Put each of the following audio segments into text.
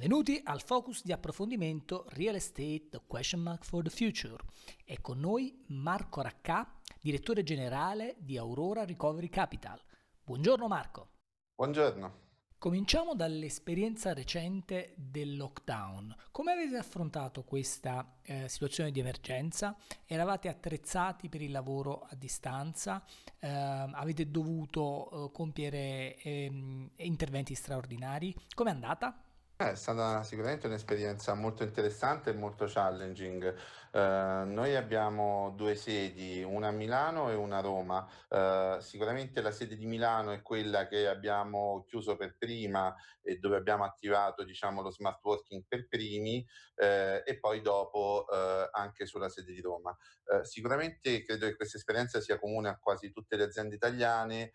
Benvenuti al focus di approfondimento Real Estate The Question Mark for the Future. È con noi Marco Raccà, direttore generale di Aurora Recovery Capital. Buongiorno Marco. Buongiorno. Cominciamo dall'esperienza recente del lockdown. Come avete affrontato questa eh, situazione di emergenza? Eravate attrezzati per il lavoro a distanza? Eh, avete dovuto eh, compiere ehm, interventi straordinari? Com'è andata? Eh, è stata sicuramente un'esperienza molto interessante e molto challenging. Eh, noi abbiamo due sedi, una a Milano e una a Roma. Eh, sicuramente la sede di Milano è quella che abbiamo chiuso per prima e dove abbiamo attivato diciamo, lo smart working per primi eh, e poi dopo eh, anche sulla sede di Roma. Eh, sicuramente credo che questa esperienza sia comune a quasi tutte le aziende italiane,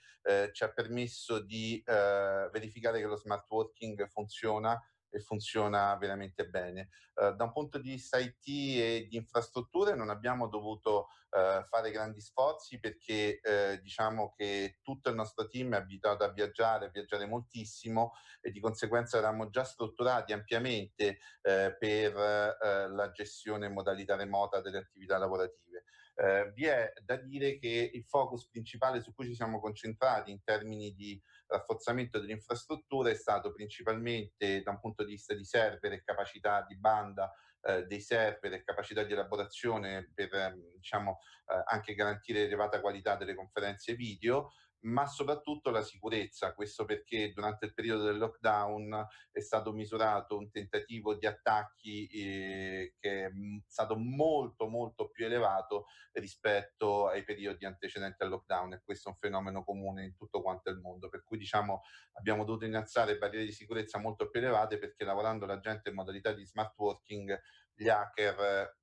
ci ha permesso di verificare che lo smart working funziona e funziona veramente bene. Eh, da un punto di vista IT e di infrastrutture non abbiamo dovuto eh, fare grandi sforzi perché eh, diciamo che tutto il nostro team è abituato a viaggiare, a viaggiare moltissimo e di conseguenza eravamo già strutturati ampiamente eh, per eh, la gestione in modalità remota delle attività lavorative. Eh, vi è da dire che il focus principale su cui ci siamo concentrati in termini di rafforzamento dell'infrastruttura è stato principalmente da un punto di vista di server e capacità di banda eh, dei server e capacità di elaborazione per ehm, diciamo, eh, anche garantire elevata qualità delle conferenze video, ma soprattutto la sicurezza. Questo perché durante il periodo del lockdown è stato misurato un tentativo di attacchi eh, che è mm, stato molto molto più elevato rispetto ai periodi antecedenti al lockdown e questo è un fenomeno comune in tutto quanto il mondo. Per cui diciamo abbiamo dovuto innalzare barriere di sicurezza molto più elevate perché lavorando la gente in modalità di smart working gli hacker eh,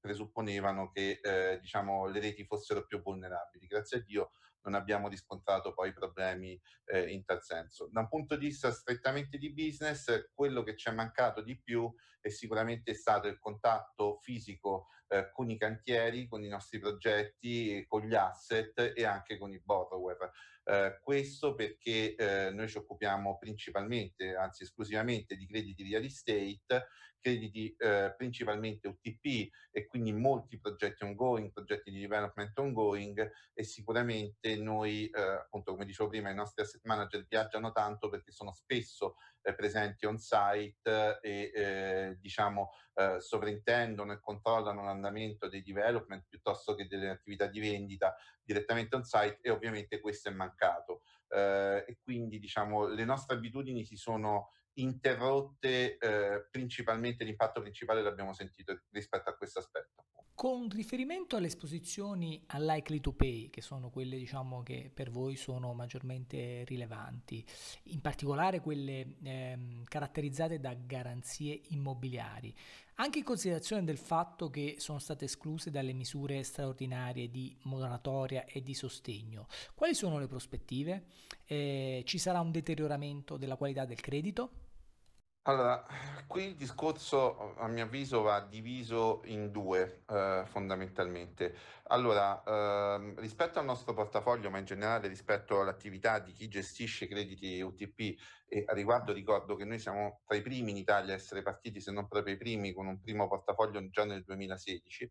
presupponevano che eh, diciamo, le reti fossero più vulnerabili. Grazie a Dio non abbiamo riscontrato poi problemi eh, in tal senso. Da un punto di vista strettamente di business, quello che ci è mancato di più è sicuramente stato il contatto fisico eh, con i cantieri, con i nostri progetti, con gli asset e anche con i borrower. Eh, questo perché eh, noi ci occupiamo principalmente, anzi esclusivamente, di crediti real estate, crediti eh, principalmente UTP e quindi molti progetti ongoing, progetti di development ongoing e sicuramente noi, eh, appunto come dicevo prima, i nostri asset manager viaggiano tanto perché sono spesso eh, presenti on site e diciamo eh, sovrintendono e controllano l'andamento dei development piuttosto che delle attività di vendita direttamente on site e ovviamente questo è mancato. Eh, e quindi diciamo le nostre abitudini si sono interrotte eh, principalmente, l'impatto principale l'abbiamo sentito rispetto a questo aspetto. Con riferimento alle esposizioni a to pay, che sono quelle diciamo, che per voi sono maggiormente rilevanti, in particolare quelle ehm, caratterizzate da garanzie immobiliari, anche in considerazione del fatto che sono state escluse dalle misure straordinarie di moratoria e di sostegno, quali sono le prospettive? Eh, ci sarà un deterioramento della qualità del credito? Allora, qui il discorso a mio avviso va diviso in due eh, fondamentalmente. Allora, eh, rispetto al nostro portafoglio, ma in generale rispetto all'attività di chi gestisce crediti UTP, e a riguardo ricordo che noi siamo tra i primi in Italia a essere partiti, se non proprio i primi, con un primo portafoglio già nel 2016.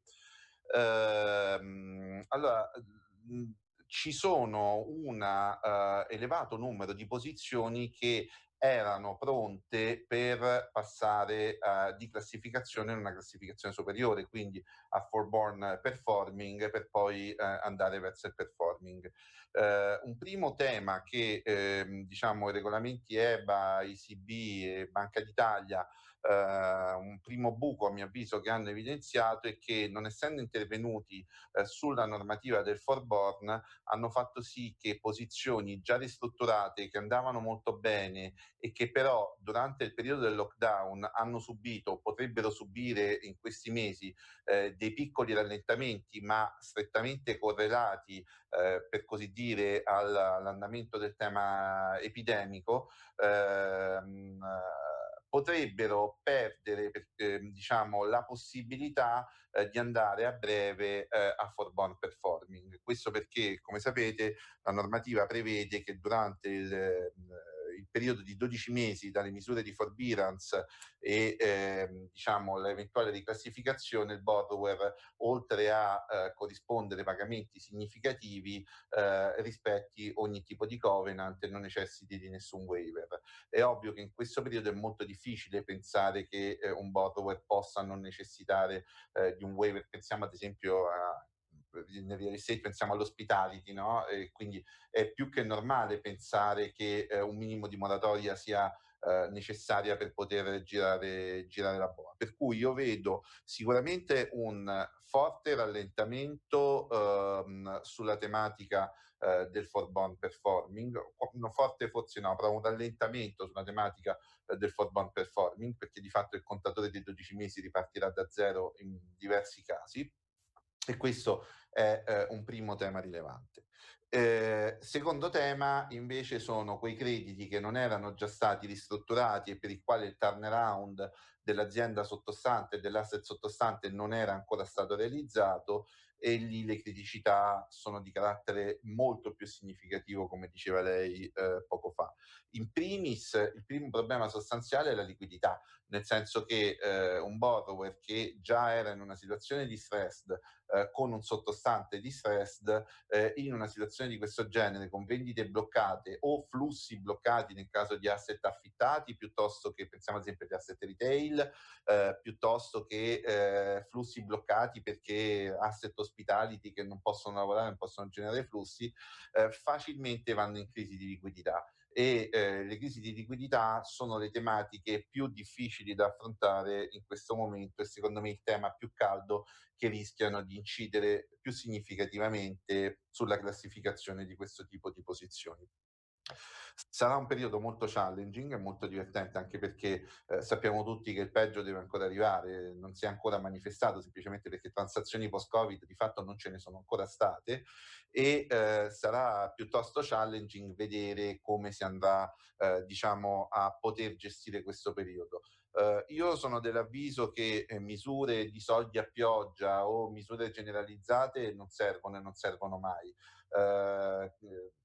Eh, allora, mm, ci sono un uh, eh, elevato numero di posizioni che erano pronte per passare uh, di classificazione in una classificazione superiore, quindi a Forborn Performing per poi eh, andare verso il performing. Eh, un primo tema che ehm, diciamo i regolamenti EBA, ICB e Banca d'Italia eh, un primo buco a mio avviso che hanno evidenziato è che non essendo intervenuti eh, sulla normativa del Forborn hanno fatto sì che posizioni già ristrutturate che andavano molto bene e che però durante il periodo del lockdown hanno subito o potrebbero subire in questi mesi eh, dei piccoli rallentamenti, ma strettamente correlati, eh, per così dire, all'andamento del tema epidemico, ehm, potrebbero perdere eh, diciamo, la possibilità eh, di andare a breve eh, a forbon performing. Questo perché, come sapete, la normativa prevede che durante il ehm, il periodo di 12 mesi dalle misure di forbearance e eh, diciamo, l'eventuale riclassificazione, il borrower, oltre a eh, corrispondere pagamenti significativi, eh, rispetti ogni tipo di covenant e non necessiti di nessun waiver. È ovvio che in questo periodo è molto difficile pensare che eh, un borrower possa non necessitare eh, di un waiver. Pensiamo ad esempio a se pensiamo all'ospitality, no? quindi è più che normale pensare che eh, un minimo di moratoria sia eh, necessaria per poter girare, girare la boa. Per cui io vedo sicuramente un forte rallentamento ehm, sulla tematica eh, del forborn performing, no, forte forse no, però un rallentamento sulla tematica eh, del forborn performing, perché di fatto il contatore dei 12 mesi ripartirà da zero in diversi casi e questo è eh, un primo tema rilevante. Eh, secondo tema invece sono quei crediti che non erano già stati ristrutturati e per i quali il turnaround dell'azienda sottostante e dell'asset sottostante non era ancora stato realizzato e lì le criticità sono di carattere molto più significativo come diceva lei eh, poco fa. In primis il primo problema sostanziale è la liquidità, nel senso che eh, un borrower che già era in una situazione di stress, eh, con un sottostante di stress, eh, in una situazione di questo genere, con vendite bloccate o flussi bloccati nel caso di asset affittati, piuttosto che, pensiamo ad esempio di asset retail, eh, piuttosto che eh, flussi bloccati perché asset hospitality che non possono lavorare, non possono generare flussi, eh, facilmente vanno in crisi di liquidità e eh, le crisi di liquidità sono le tematiche più difficili da affrontare in questo momento e secondo me il tema più caldo che rischiano di incidere più significativamente sulla classificazione di questo tipo di posizioni. Sarà un periodo molto challenging e molto divertente anche perché eh, sappiamo tutti che il peggio deve ancora arrivare, non si è ancora manifestato semplicemente perché transazioni post-Covid di fatto non ce ne sono ancora state e eh, sarà piuttosto challenging vedere come si andrà eh, diciamo a poter gestire questo periodo. Uh, io sono dell'avviso che eh, misure di soldi a pioggia o misure generalizzate non servono e non servono mai eh,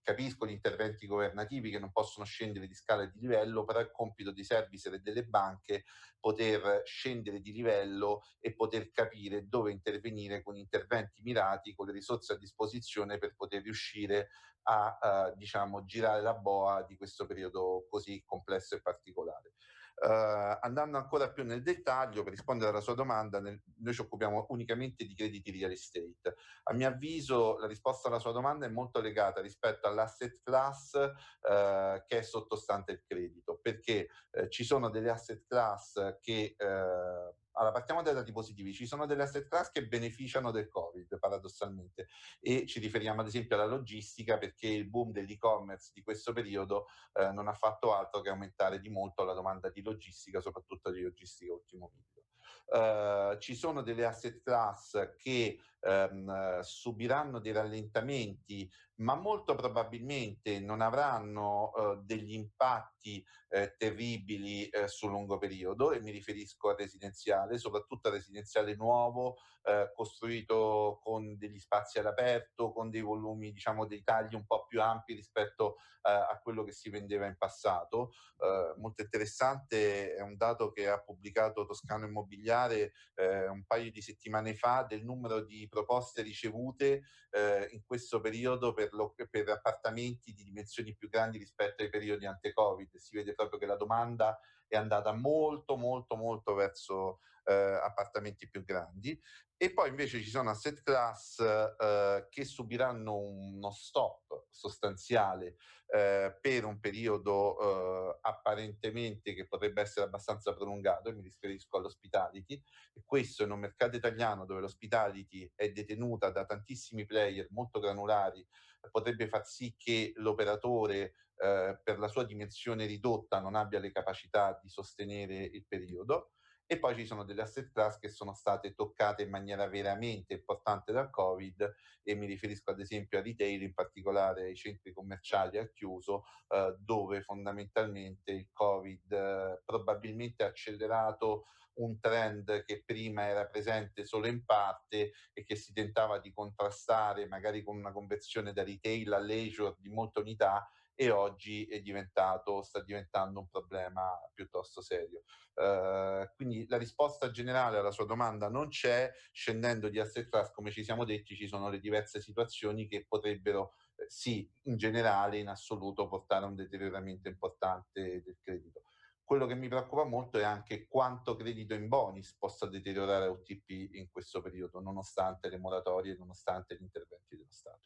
capisco gli interventi governativi che non possono scendere di scala e di livello, però è compito dei servicer e delle banche poter scendere di livello e poter capire dove intervenire con interventi mirati, con le risorse a disposizione per poter riuscire a eh, diciamo, girare la boa di questo periodo così complesso e particolare. Uh, andando ancora più nel dettaglio, per rispondere alla sua domanda, nel, noi ci occupiamo unicamente di crediti real estate. A mio avviso la risposta alla sua domanda è molto legata rispetto all'asset class uh, che è sottostante il credito, perché uh, ci sono delle asset class che uhm, allora, partiamo dai dati positivi. Ci sono delle asset class che beneficiano del Covid, paradossalmente, e ci riferiamo ad esempio alla logistica perché il boom dell'e-commerce di questo periodo eh, non ha fatto altro che aumentare di molto la domanda di logistica, soprattutto di logistica ultimo video. Uh, ci sono delle asset class che ehm, subiranno dei rallentamenti, ma molto probabilmente non avranno eh, degli impatti eh, terribili eh, sul lungo periodo e mi riferisco al residenziale, soprattutto al residenziale nuovo, eh, costruito con degli spazi all'aperto, con dei volumi, diciamo, dei tagli un po' più ampi rispetto eh, a quello che si vendeva in passato. Eh, molto interessante è un dato che ha pubblicato Toscano Immobiliare un paio di settimane fa del numero di proposte ricevute eh, in questo periodo per, lo, per, appartamenti di dimensioni più grandi rispetto ai periodi ante-Covid. Si vede proprio che la domanda è andata molto, molto, molto verso eh, appartamenti più grandi. E poi invece ci sono asset class eh, che subiranno uno stop sostanziale eh, per un periodo eh, apparentemente che potrebbe essere abbastanza prolungato, e mi riferisco all'hospitality, e questo in un mercato italiano dove l'ospitality è detenuta da tantissimi player molto granulari, potrebbe far sì che l'operatore eh, per la sua dimensione ridotta non abbia le capacità di sostenere il periodo e poi ci sono delle asset class che sono state toccate in maniera veramente importante dal Covid e mi riferisco ad esempio a retail, in particolare ai centri commerciali al chiuso, eh, dove fondamentalmente il Covid eh, probabilmente ha accelerato un trend che prima era presente solo in parte e che si tentava di contrastare magari con una conversione da retail a leisure di molte unità e oggi è diventato, sta diventando un problema piuttosto serio. Uh, quindi la risposta generale alla sua domanda non c'è, scendendo di asset class, come ci siamo detti, ci sono le diverse situazioni che potrebbero, eh, sì, in generale, in assoluto, portare a un deterioramento importante del credito. Quello che mi preoccupa molto è anche quanto credito in bonus possa deteriorare OTP in questo periodo, nonostante le moratorie, nonostante gli interventi dello Stato.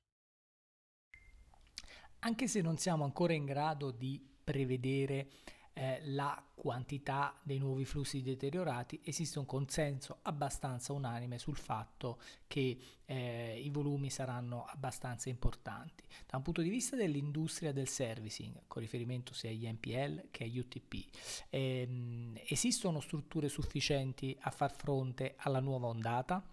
Anche se non siamo ancora in grado di prevedere eh, la quantità dei nuovi flussi deteriorati, esiste un consenso abbastanza unanime sul fatto che eh, i volumi saranno abbastanza importanti. Da un punto di vista dell'industria del servicing, con riferimento sia agli NPL che agli UTP, ehm, esistono strutture sufficienti a far fronte alla nuova ondata?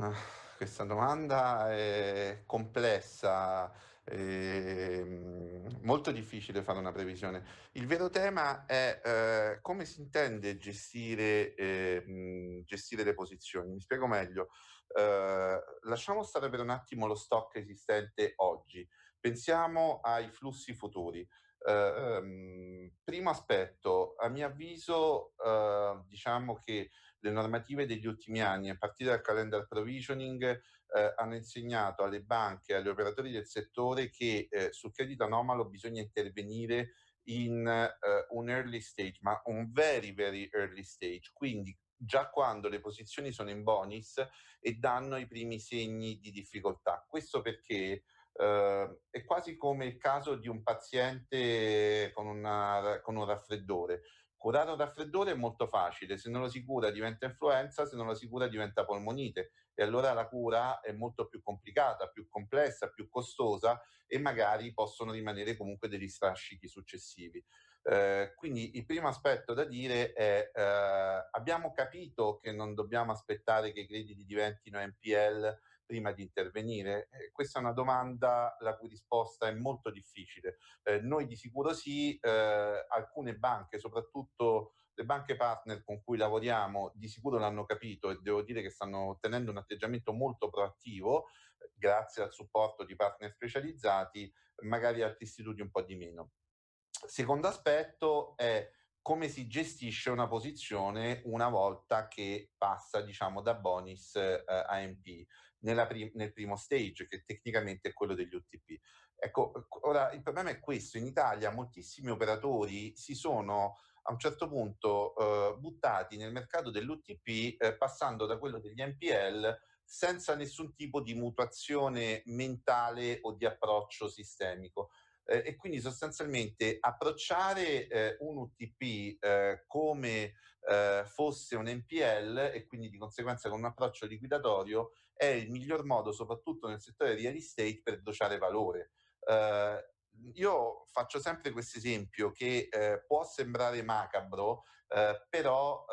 Ah questa domanda è complessa, è mm, molto difficile fare una previsione. Il vero tema è eh, come si intende gestire, eh, mm, gestire, le posizioni. Mi spiego meglio. Eh, lasciamo stare per un attimo lo stock esistente oggi. Pensiamo ai flussi futuri. Um, primo aspetto, a mio avviso, eh, diciamo che le normative degli ultimi anni, a partire dal calendar provisioning, eh, hanno insegnato alle banche e agli operatori del settore che eh, sul credito anomalo bisogna intervenire in uh, un early stage, ma un very, very early stage. Quindi già quando le posizioni sono in bonus e danno i primi segni di difficoltà. Questo perché Uh, è quasi come il caso di un paziente con, una, con un raffreddore. Curare da raffreddore è molto facile, se non lo si cura diventa influenza, se non lo si cura diventa polmonite e allora la cura è molto più complicata, più complessa, più costosa e magari possono rimanere comunque degli strascichi successivi. Eh, quindi il primo aspetto da dire è eh, abbiamo capito che non dobbiamo aspettare che i crediti diventino NPL prima di intervenire? Eh, questa è una domanda la cui risposta è molto difficile. Eh, noi di sicuro sì, eh, alcune banche, soprattutto le banche partner con cui lavoriamo, di sicuro l'hanno capito e devo dire che stanno tenendo un atteggiamento molto proattivo, eh, grazie al supporto di partner specializzati, magari altri istituti un po' di meno. Secondo aspetto è come si gestisce una posizione una volta che passa diciamo, da bonus eh, a MP prim- nel primo stage che tecnicamente è quello degli UTP. Ecco, ora il problema è questo, in Italia moltissimi operatori si sono a un certo punto eh, buttati nel mercato dell'UTP eh, passando da quello degli MPL senza nessun tipo di mutuazione mentale o di approccio sistemico. Eh, e quindi sostanzialmente approcciare eh, un UTP eh, come eh, fosse un NPL e quindi di conseguenza con un approccio liquidatorio è il miglior modo soprattutto nel settore real estate per dociare valore. Eh, io faccio sempre questo esempio che eh, può sembrare macabro, però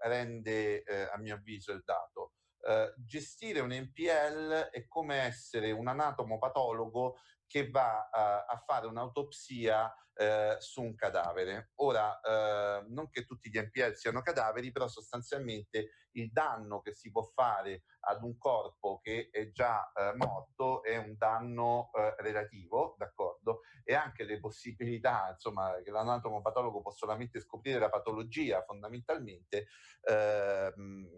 rende a mio avviso il dato. Uh, gestire un NPL è come essere un anatomo patologo che va uh, a fare un'autopsia uh, su un cadavere. Ora, uh, non che tutti gli NPL siano cadaveri, però sostanzialmente il danno che si può fare ad un corpo che è già eh, morto è un danno relativo, d'accordo? E anche le possibilità, insomma, che l'anatomopatologo può solamente scoprire la patologia fondamentalmente, ehm,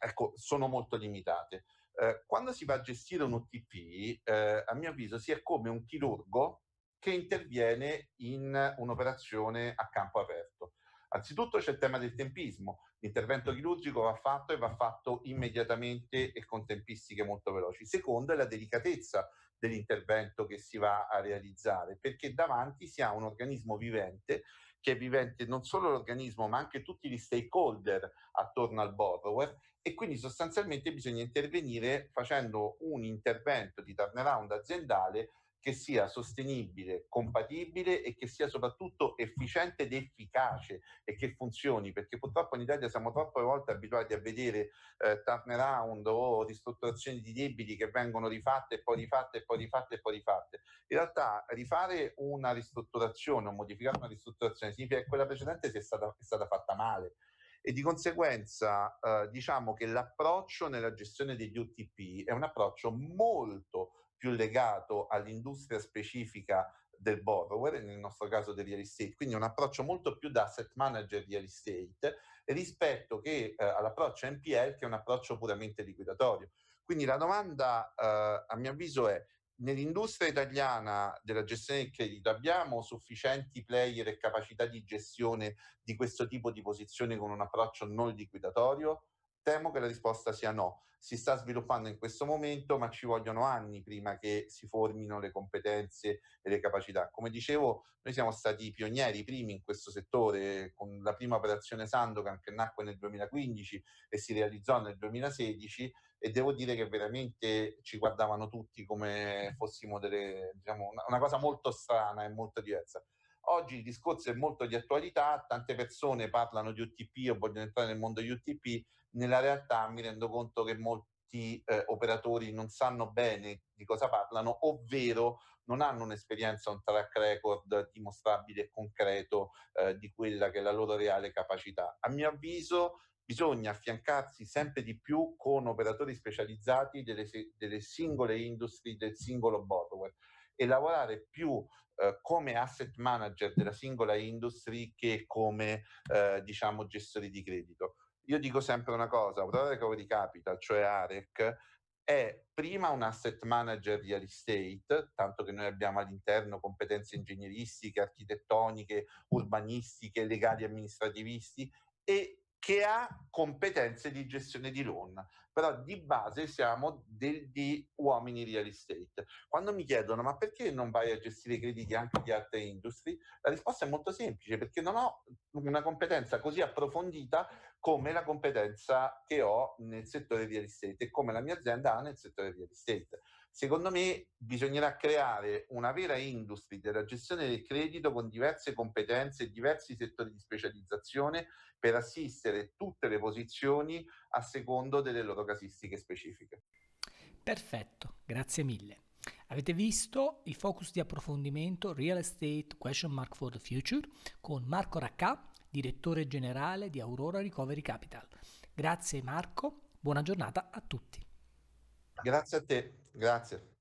ecco, sono molto limitate. Ehm, quando si va a gestire un OTP, eh, a mio avviso, si è come un chirurgo che interviene in un'operazione a campo aperto. Anzitutto c'è il tema del tempismo, l'intervento chirurgico va fatto e va fatto immediatamente e con tempistiche molto veloci. Secondo è la delicatezza dell'intervento che si va a realizzare, perché davanti si ha un organismo vivente che è vivente non solo l'organismo ma anche tutti gli stakeholder attorno al borrower e quindi sostanzialmente bisogna intervenire facendo un intervento di turnaround aziendale che sia sostenibile, compatibile e che sia soprattutto efficiente ed efficace e che funzioni, perché purtroppo in Italia siamo troppe volte abituati a vedere eh, turnaround o ristrutturazioni di debiti che vengono rifatte e poi rifatte e poi rifatte e poi rifatte. In realtà rifare una ristrutturazione o modificare una ristrutturazione significa che quella precedente sia stata, è stata fatta male e di conseguenza eh, diciamo che l'approccio nella gestione degli UTP è un approccio molto più legato all'industria specifica del borrower, nel nostro caso del real estate, quindi un approccio molto più da asset manager real estate rispetto che eh, all'approccio NPL che è un approccio puramente liquidatorio. Quindi la domanda eh, a mio avviso è nell'industria italiana della gestione del credito abbiamo sufficienti player e capacità di gestione di questo tipo di posizione con un approccio non liquidatorio? Temo che la risposta sia no. Si sta sviluppando in questo momento, ma ci vogliono anni prima che si formino le competenze e le capacità. Come dicevo, noi siamo stati i pionieri, i primi in questo settore, con la prima operazione Sandokan che nacque nel 2015 e si realizzò nel 2016 e devo dire che veramente ci guardavano tutti come fossimo delle, diciamo, una cosa molto strana e molto diversa. Oggi il discorso è molto di attualità, tante persone parlano di UTP o vogliono entrare nel mondo UTP, nella realtà mi rendo conto che molti eh, operatori non sanno bene di cosa parlano, ovvero non hanno un'esperienza, un track record dimostrabile e concreto eh, di quella che è la loro reale capacità. A mio avviso bisogna affiancarsi sempre di più con operatori specializzati delle, delle singole industrie, del singolo borrower e lavorare più eh, come asset manager della singola industry che come eh, diciamo gestori di credito. Io dico sempre una cosa, Aurora Recovery Capital, cioè AREC, è prima un asset manager real estate, tanto che noi abbiamo all'interno competenze ingegneristiche, architettoniche, urbanistiche, legali amministrativisti e che ha competenze di gestione di loan, però di base siamo del, di uomini real estate. Quando mi chiedono ma perché non vai a gestire i crediti anche di altre industrie, la risposta è molto semplice perché non ho una competenza così approfondita come la competenza che ho nel settore real estate e come la mia azienda ha nel settore real estate. Secondo me bisognerà creare una vera industria della gestione del credito con diverse competenze e diversi settori di specializzazione per assistere tutte le posizioni a secondo delle loro casistiche specifiche. Perfetto, grazie mille. Avete visto il focus di approfondimento Real Estate Question Mark for the Future con Marco Raccà, direttore generale di Aurora Recovery Capital. Grazie Marco, buona giornata a tutti. Grazie a te, grazie.